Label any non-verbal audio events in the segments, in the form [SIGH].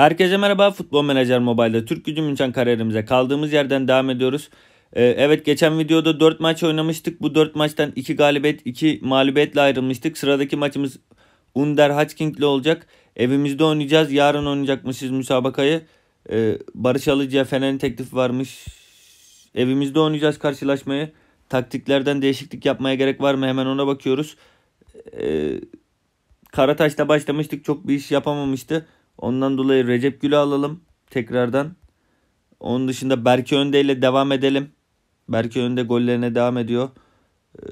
Herkese merhaba Futbol Menajer Mobile'da Türk Gücü München kariyerimize kaldığımız yerden devam ediyoruz. Ee, evet geçen videoda 4 maç oynamıştık. Bu 4 maçtan 2 galibiyet 2 mağlubiyetle ayrılmıştık. Sıradaki maçımız Under Hatchking ile olacak. Evimizde oynayacağız. Yarın oynayacakmışız müsabakayı. Ee, Barış Alıcı'ya Fener'in teklifi varmış. Evimizde oynayacağız karşılaşmayı. Taktiklerden değişiklik yapmaya gerek var mı? Hemen ona bakıyoruz. Ee, Karataş'ta başlamıştık. Çok bir iş yapamamıştı. Ondan dolayı Recep Gül'ü alalım tekrardan. Onun dışında Berke Önde ile devam edelim. Berke Önde gollerine devam ediyor. Ee,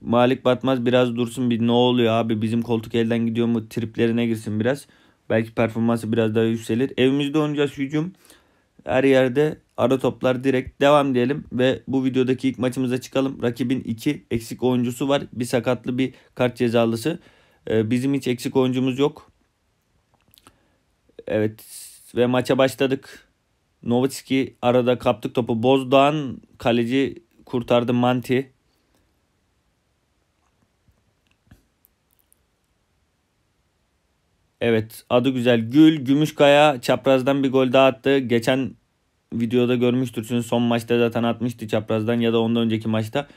Malik Batmaz biraz dursun bir ne oluyor abi bizim koltuk elden gidiyor mu triplerine girsin biraz. Belki performansı biraz daha yükselir. Evimizde oynayacağız hücum. Her yerde ara toplar direkt devam diyelim ve bu videodaki ilk maçımıza çıkalım. Rakibin 2 eksik oyuncusu var. Bir sakatlı bir kart cezalısı. Ee, bizim hiç eksik oyuncumuz yok. Evet ve maça başladık. Novitski arada kaptık topu. Bozdoğan kaleci kurtardı Manti. Evet adı güzel. Gül Gümüşkaya çaprazdan bir gol daha attı. Geçen videoda görmüştürsünüz. Son maçta zaten atmıştı çaprazdan ya da ondan önceki maçta.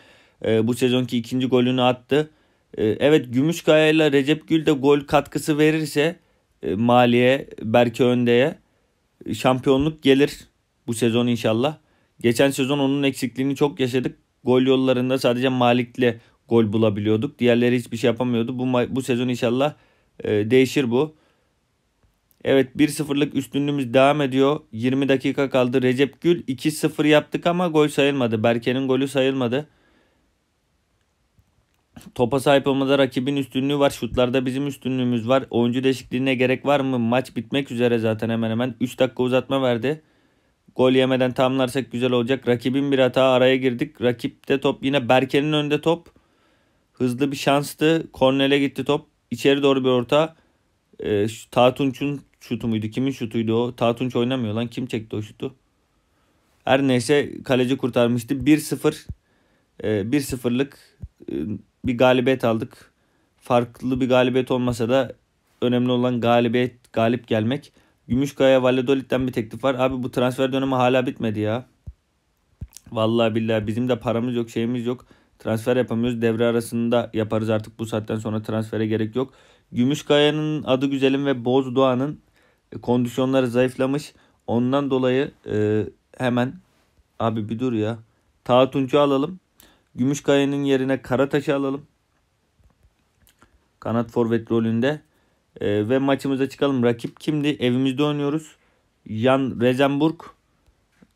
E, bu sezonki ikinci golünü attı. E, evet Gümüşkaya ile Recep Gül de gol katkısı verirse e, Mali'ye, Berke Önde'ye şampiyonluk gelir bu sezon inşallah. Geçen sezon onun eksikliğini çok yaşadık. Gol yollarında sadece Malik'le gol bulabiliyorduk. Diğerleri hiçbir şey yapamıyordu. Bu bu sezon inşallah e, değişir bu. Evet 1-0'lık üstünlüğümüz devam ediyor. 20 dakika kaldı. Recep Gül 2-0 yaptık ama gol sayılmadı. Berke'nin golü sayılmadı. Topa sahip olmada rakibin üstünlüğü var. Şutlarda bizim üstünlüğümüz var. Oyuncu değişikliğine gerek var mı? Maç bitmek üzere zaten hemen hemen. 3 dakika uzatma verdi. Gol yemeden tamlarsak güzel olacak. Rakibin bir hata araya girdik. Rakipte top yine Berke'nin önünde top. Hızlı bir şanstı. Kornel'e gitti top. İçeri doğru bir orta. E, ee, Tatunç'un şutu muydu? Kimin şutuydu o? Tatunç oynamıyor lan. Kim çekti o şutu? Her neyse kaleci kurtarmıştı. 1-0 e, 1-0'lık bir galibiyet aldık. Farklı bir galibiyet olmasa da önemli olan galibiyet, galip gelmek. Gümüşkaya Valladolid'den bir teklif var. Abi bu transfer dönemi hala bitmedi ya. Vallahi billahi bizim de paramız yok, şeyimiz yok. Transfer yapamıyoruz. Devre arasında yaparız artık bu saatten sonra transfere gerek yok. Gümüşkaya'nın adı güzelim ve Bozdoğan'ın e, kondisyonları zayıflamış. Ondan dolayı e, hemen abi bir dur ya. Tahtuncu alalım. Gümüşkaya'nın yerine Karataş'ı alalım. Kanat forvet rolünde. E, ve maçımıza çıkalım. Rakip kimdi? Evimizde oynuyoruz. Jan Rezenburg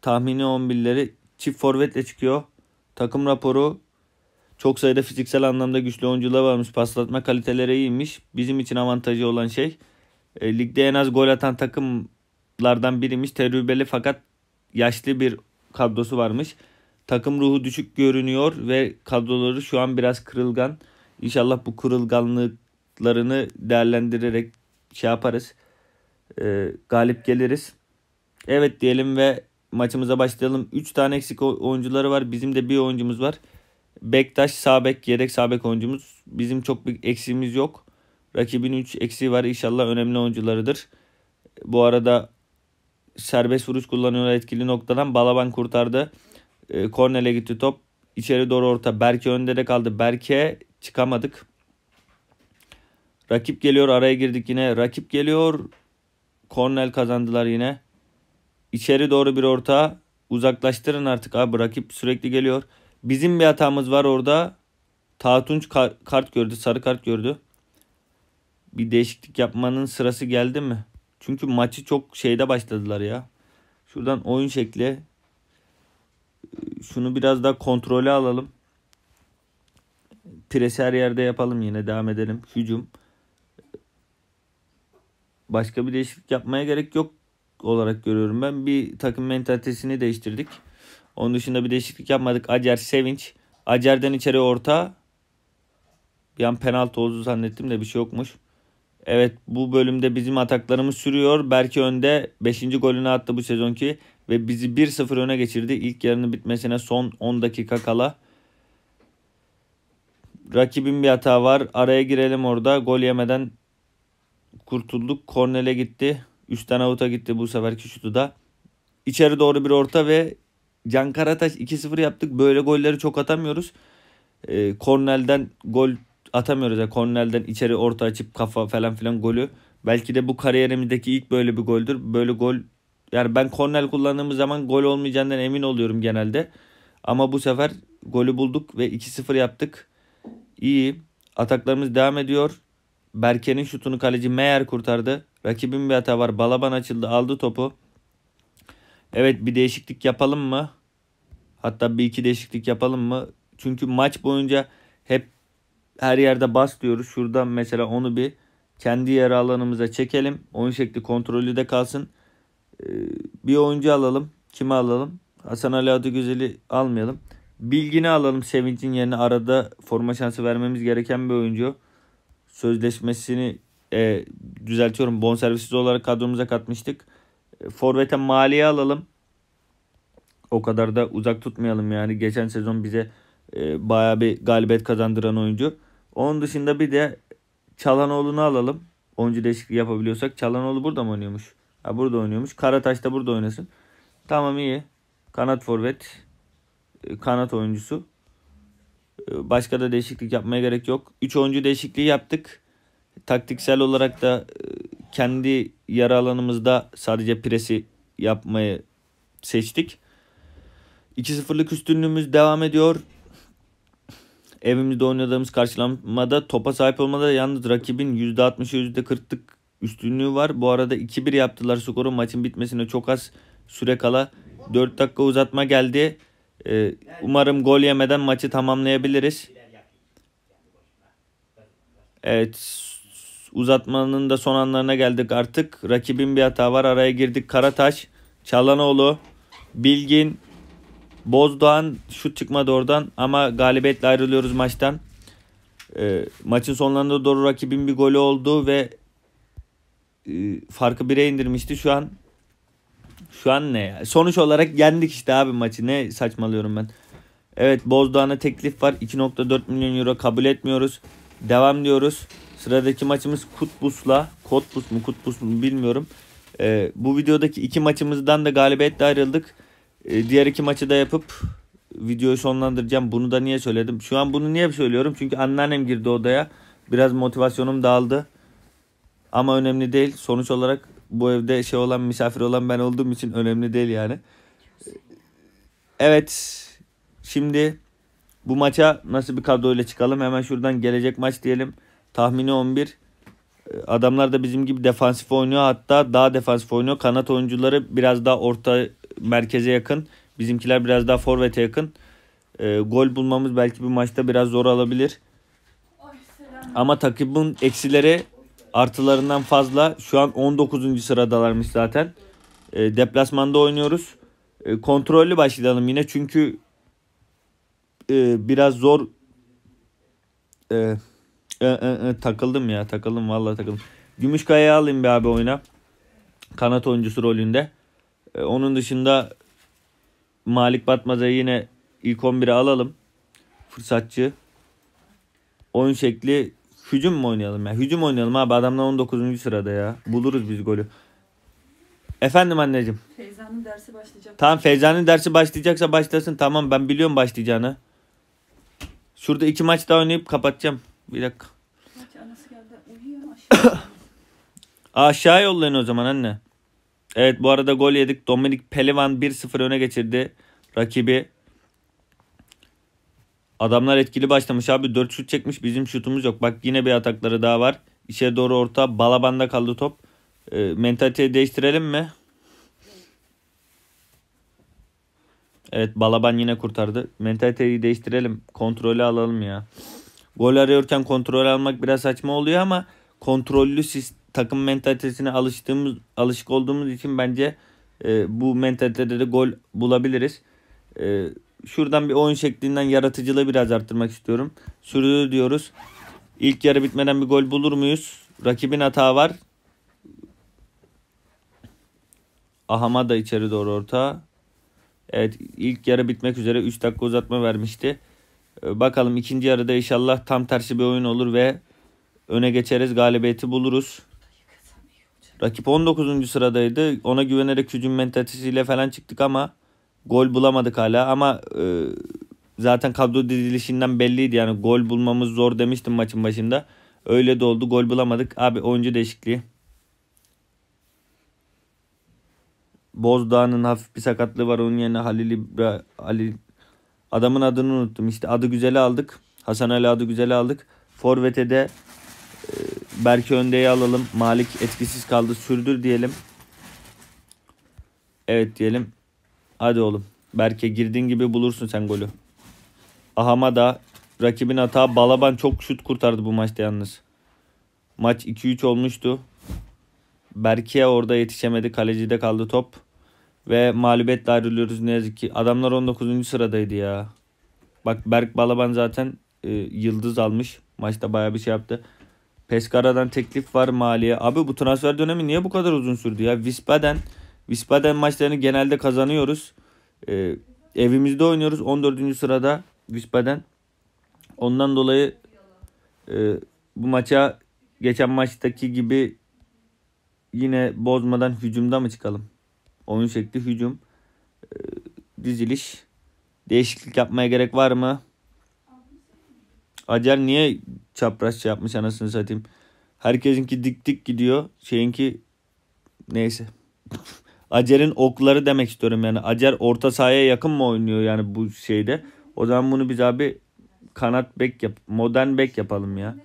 tahmini 11'leri çift forvetle çıkıyor. Takım raporu çok sayıda fiziksel anlamda güçlü oyuncular varmış. Paslatma kaliteleri iyiymiş. Bizim için avantajı olan şey e, ligde en az gol atan takımlardan biriymiş. Terübeli fakat yaşlı bir kadrosu varmış. Takım ruhu düşük görünüyor ve kadroları şu an biraz kırılgan. İnşallah bu kırılganlıklarını değerlendirerek şey yaparız. E, galip geliriz. Evet diyelim ve maçımıza başlayalım. 3 tane eksik oyuncuları var. Bizim de bir oyuncumuz var. Bektaş, Sabek, yedek Sabek oyuncumuz. Bizim çok bir eksiğimiz yok. Rakibin 3 eksiği var. İnşallah önemli oyuncularıdır. Bu arada serbest vuruş kullanıyor etkili noktadan. Balaban kurtardı. E, ee, Kornel'e gitti top. İçeri doğru orta. Berke önde de kaldı. Berke çıkamadık. Rakip geliyor. Araya girdik yine. Rakip geliyor. Kornel kazandılar yine. İçeri doğru bir orta. Uzaklaştırın artık abi. Rakip sürekli geliyor. Bizim bir hatamız var orada. Tatunç kart gördü. Sarı kart gördü. Bir değişiklik yapmanın sırası geldi mi? Çünkü maçı çok şeyde başladılar ya. Şuradan oyun şekli şunu biraz daha kontrole alalım. Presi her yerde yapalım yine devam edelim. Hücum. Başka bir değişiklik yapmaya gerek yok olarak görüyorum ben. Bir takım mentalitesini değiştirdik. Onun dışında bir değişiklik yapmadık. Acer Sevinç. Acer'den içeri orta. Bir an penaltı oldu zannettim de bir şey yokmuş. Evet bu bölümde bizim ataklarımız sürüyor. Belki önde 5. golünü attı bu sezonki ve bizi 1-0 öne geçirdi. İlk yarının bitmesine son 10 dakika kala. Rakibin bir hata var. Araya girelim orada. Gol yemeden kurtulduk. Kornel'e gitti. Üstten avuta gitti bu seferki şutu da. İçeri doğru bir orta ve Can Karataş 2-0 yaptık. Böyle golleri çok atamıyoruz. E, Kornel'den gol atamıyoruz. ya Kornel'den içeri orta açıp kafa falan filan golü. Belki de bu kariyerimdeki ilk böyle bir goldür. Böyle gol yani ben Cornell kullandığımız zaman gol olmayacağından emin oluyorum genelde. Ama bu sefer golü bulduk ve 2-0 yaptık. İyi. Ataklarımız devam ediyor. Berke'nin şutunu kaleci Meyer kurtardı. Rakibin bir hata var. Balaban açıldı aldı topu. Evet bir değişiklik yapalım mı? Hatta bir iki değişiklik yapalım mı? Çünkü maç boyunca hep her yerde bas diyoruz. Şuradan mesela onu bir kendi yarı alanımıza çekelim. Oyun şekli kontrolü de kalsın. Ee, bir oyuncu alalım. Kimi alalım? Hasan Ali adı Adıgüzel'i almayalım. Bilgini alalım Sevinç'in yerine arada forma şansı vermemiz gereken bir oyuncu. Sözleşmesini e, düzeltiyorum bonservisiz olarak kadromuza katmıştık. E, Forvet'e maliye alalım. O kadar da uzak tutmayalım yani. Geçen sezon bize e, bayağı bir galibiyet kazandıran oyuncu. Onun dışında bir de Çalanoğlu'nu alalım. Oyuncu değişikliği yapabiliyorsak. Çalanoğlu burada mı oynuyormuş? Ha, burada oynuyormuş. Karataş da burada oynasın. Tamam iyi. Kanat forvet. Ee, kanat oyuncusu. Ee, başka da değişiklik yapmaya gerek yok. 3 oyuncu değişikliği yaptık. Taktiksel olarak da e, kendi yara alanımızda sadece presi yapmayı seçtik. 2-0'lık üstünlüğümüz devam ediyor. Evimizde oynadığımız karşılamada topa sahip olmada yalnız rakibin %60'ı %40'lık üstünlüğü var. Bu arada 2-1 yaptılar skoru. Maçın bitmesine çok az süre kala 4 dakika uzatma geldi. Ee, umarım gol yemeden maçı tamamlayabiliriz. Evet uzatmanın da son anlarına geldik artık. Rakibin bir hata var. Araya girdik. Karataş, Çalanoğlu, Bilgin, Bozdoğan şut çıkmadı oradan ama galibiyetle ayrılıyoruz maçtan. E, maçın sonlarında doğru rakibin bir golü oldu ve e, farkı bire indirmişti. Şu an şu an ne ya? Sonuç olarak yendik işte abi maçı. Ne saçmalıyorum ben. Evet Bozdoğan'a teklif var. 2.4 milyon euro kabul etmiyoruz. Devam diyoruz. Sıradaki maçımız Kutbus'la. Kotbus mu Kutbus mu bilmiyorum. Ee, bu videodaki iki maçımızdan da galibiyetle ayrıldık. Ee, diğer iki maçı da yapıp videoyu sonlandıracağım. Bunu da niye söyledim? Şu an bunu niye söylüyorum? Çünkü anneannem girdi odaya. Biraz motivasyonum dağıldı. Ama önemli değil. Sonuç olarak bu evde şey olan misafir olan ben olduğum için önemli değil yani. Evet. Şimdi bu maça nasıl bir kadroyla çıkalım? Hemen şuradan gelecek maç diyelim. Tahmini 11. Ee, adamlar da bizim gibi defansif oynuyor. Hatta daha defansif oynuyor. Kanat oyuncuları biraz daha orta merkeze yakın. Bizimkiler biraz daha forvete yakın. E, gol bulmamız belki bir maçta biraz zor alabilir. Ama takımın eksileri artılarından fazla. Şu an 19. sıradalarmış zaten. E, deplasmanda oynuyoruz. E, kontrollü başlayalım yine çünkü e, biraz zor e, e, e, e takıldım ya takıldım vallahi takıldım. Gümüşkaya'yı alayım bir abi oyna Kanat oyuncusu rolünde. E, onun dışında Malik Batmaz'a yine ilk 11'e alalım. Fırsatçı. Oyun şekli Hücum mu oynayalım ya? Hücum oynayalım abi. Adamlar 19. sırada ya. Buluruz biz golü. Efendim anneciğim. Feyza'nın dersi başlayacak. Tamam Feyza'nın dersi başlayacaksa başlasın. Tamam ben biliyorum başlayacağını. Şurada iki maç daha oynayıp kapatacağım. Bir dakika. [COUGHS] Aşağı yollayın o zaman anne. Evet bu arada gol yedik. Dominik Pelivan 1-0 öne geçirdi rakibi. Adamlar etkili başlamış abi. 4 şut çekmiş bizim şutumuz yok. Bak yine bir atakları daha var. İçeri doğru orta. Balabanda kaldı top. E, mentaliteyi değiştirelim mi? Evet Balaban yine kurtardı. Mentaliteyi değiştirelim. Kontrolü alalım ya. Gol arıyorken kontrol almak biraz saçma oluyor ama kontrollü siz takım mentalitesine alıştığımız alışık olduğumuz için bence e, bu mentalitede de gol bulabiliriz. E, Şuradan bir oyun şeklinden yaratıcılığı biraz arttırmak istiyorum. Sürdü diyoruz. İlk yarı bitmeden bir gol bulur muyuz? Rakibin hata var. Ahama da içeri doğru orta. Evet ilk yarı bitmek üzere 3 dakika uzatma vermişti. Ee, bakalım ikinci yarıda inşallah tam tersi bir oyun olur ve öne geçeriz galibiyeti buluruz. Rakip 19. sıradaydı. Ona güvenerek hücum mentalitesiyle falan çıktık ama Gol bulamadık hala ama e, zaten kadro dizilişinden belliydi. Yani gol bulmamız zor demiştim maçın başında. Öyle de oldu. Gol bulamadık. Abi oyuncu değişikliği. Bozdağ'ın hafif bir sakatlığı var. Onun yerine Halil İbra... Ali Adamın adını unuttum. İşte adı güzel aldık. Hasan Ali adı güzel aldık. Forvet'e de e, Berke Önde'yi alalım. Malik etkisiz kaldı. Sürdür diyelim. Evet diyelim. Hadi oğlum. Berke girdiğin gibi bulursun sen golü. Ahama da rakibin hata Balaban çok şut kurtardı bu maçta yalnız. Maç 2-3 olmuştu. Berke'ye orada yetişemedi. Kalecide kaldı top. Ve mağlubiyetle ayrılıyoruz ne yazık ki. Adamlar 19. sıradaydı ya. Bak Berk Balaban zaten e, yıldız almış. Maçta baya bir şey yaptı. Peskara'dan teklif var maliye. Abi bu transfer dönemi niye bu kadar uzun sürdü ya? Visba'den Wiesbaden maçlarını genelde kazanıyoruz. E, evimizde oynuyoruz. 14. sırada Wiesbaden. Ondan dolayı e, bu maça geçen maçtaki gibi yine bozmadan hücumda mı çıkalım? Oyun şekli hücum. E, diziliş. Değişiklik yapmaya gerek var mı? Acar niye çapraz şey yapmış anasını satayım? Herkesinki dik dik gidiyor. Şeyinki neyse. [LAUGHS] Acer'in okları demek istiyorum yani. Acer orta sahaya yakın mı oynuyor yani bu şeyde? O zaman bunu biz abi kanat bek yap modern bek yapalım ya.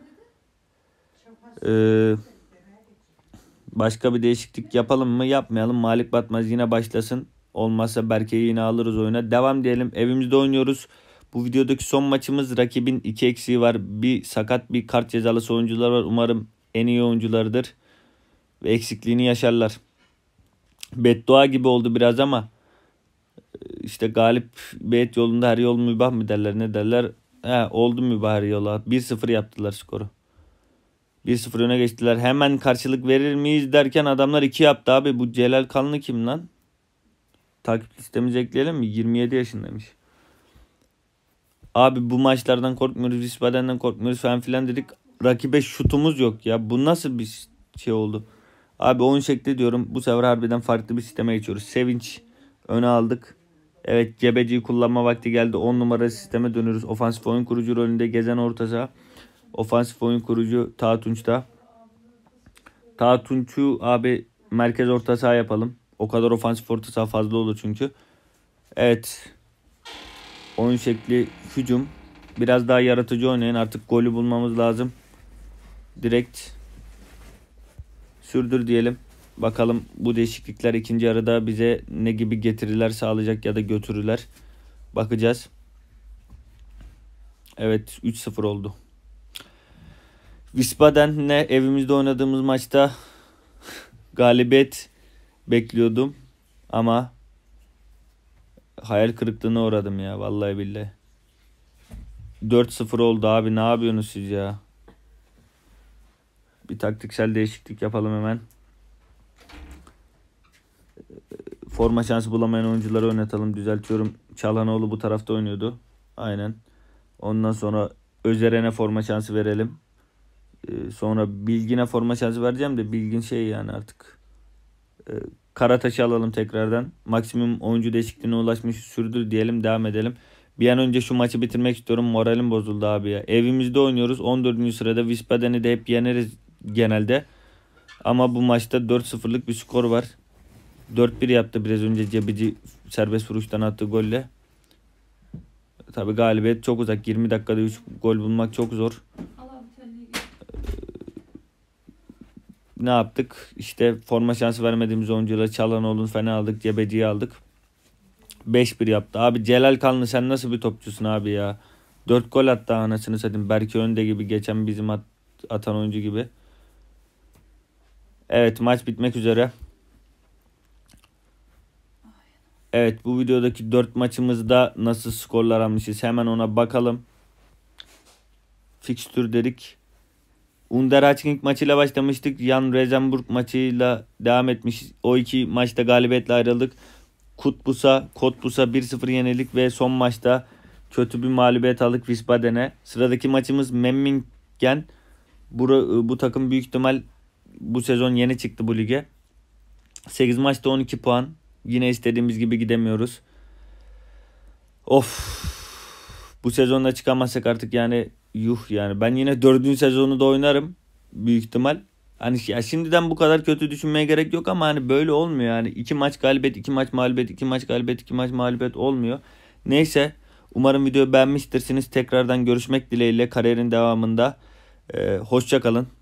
Ee, başka bir değişiklik yapalım mı? Yapmayalım. Malik Batmaz yine başlasın. Olmazsa Berke'yi yine alırız oyuna. Devam diyelim. Evimizde oynuyoruz. Bu videodaki son maçımız rakibin iki eksiği var. Bir sakat bir kart cezalısı oyuncular var. Umarım en iyi oyuncularıdır. Ve eksikliğini yaşarlar beddua gibi oldu biraz ama e, işte galip beyt yolunda her yol mübah mı derler ne derler. He, oldu mübah her yola. 1-0 yaptılar skoru. 1-0 öne geçtiler. Hemen karşılık verir miyiz derken adamlar 2 yaptı abi. Bu Celal Kanlı kim lan? Takip listemize ekleyelim mi? 27 yaşındaymış. Abi bu maçlardan korkmuyoruz, Wiesbaden'den korkmuyoruz falan filan dedik. Rakibe şutumuz yok ya. Bu nasıl bir şey oldu? Abi oyun şekli diyorum. Bu sefer harbiden farklı bir sisteme geçiyoruz. Sevinç öne aldık. Evet cebeciyi kullanma vakti geldi. 10 numara sisteme dönüyoruz. Ofansif oyun kurucu rolünde gezen orta saha. Ofansif oyun kurucu Tatunç'ta. Tatunç'u abi merkez orta saha yapalım. O kadar ofansif orta saha fazla olur çünkü. Evet. Oyun şekli hücum. Biraz daha yaratıcı oynayın. Artık golü bulmamız lazım. Direkt sürdür diyelim. Bakalım bu değişiklikler ikinci yarıda bize ne gibi getiriler sağlayacak ya da götürüler. Bakacağız. Evet 3-0 oldu. Wiesbaden'le evimizde oynadığımız maçta galibiyet bekliyordum. Ama hayal kırıklığına uğradım ya vallahi billahi. 4-0 oldu abi ne yapıyorsunuz siz ya? Bir taktiksel değişiklik yapalım hemen. Ee, forma şansı bulamayan oyuncuları oynatalım. Düzeltiyorum. Çalhanoğlu bu tarafta oynuyordu. Aynen. Ondan sonra Özerene forma şansı verelim. Ee, sonra Bilgin'e forma şansı vereceğim de Bilgin şey yani artık. Ee, Karataş'ı alalım tekrardan. Maksimum oyuncu değişikliğine ulaşmış sürdür diyelim devam edelim. Bir an önce şu maçı bitirmek istiyorum. Moralim bozuldu abi ya. Evimizde oynuyoruz. 14. sırada Vispaden'i de hep yeneriz genelde. Ama bu maçta 4-0'lık bir skor var. 4-1 yaptı biraz önce Cebici serbest vuruştan attığı golle. Tabi galibiyet çok uzak. 20 dakikada 3 gol bulmak çok zor. Ee, ne yaptık? İşte forma şansı vermediğimiz oyuncuları Çalanoğlu'nu fena aldık. Cebeci'yi aldık. 5-1 yaptı. Abi Celal Kanlı sen nasıl bir topçusun abi ya? 4 gol attı anasını satayım. Berke Önde gibi geçen bizim at, atan oyuncu gibi. Evet maç bitmek üzere. Evet bu videodaki 4 maçımızda nasıl skorlar almışız hemen ona bakalım. Fixtür dedik. Underachking maçıyla başlamıştık. Jan Rezenburg maçıyla devam etmiş. O iki maçta galibiyetle ayrıldık. Kutbus'a, Kotbus'a 1-0 yenildik ve son maçta kötü bir mağlubiyet aldık Wiesbaden'e. Sıradaki maçımız Memmingen. Bu, bu takım büyük ihtimal bu sezon yeni çıktı bu lige. 8 maçta 12 puan. Yine istediğimiz gibi gidemiyoruz. Of. Bu sezonda çıkamazsak artık yani yuh yani. Ben yine dördüncü sezonu da oynarım. Büyük ihtimal. Hani ya şimdiden bu kadar kötü düşünmeye gerek yok ama hani böyle olmuyor yani. iki maç galibiyet, iki maç mağlubiyet, iki maç galibiyet, iki maç mağlubiyet olmuyor. Neyse umarım videoyu beğenmiştirsiniz. Tekrardan görüşmek dileğiyle kariyerin devamında. Ee, hoşça kalın.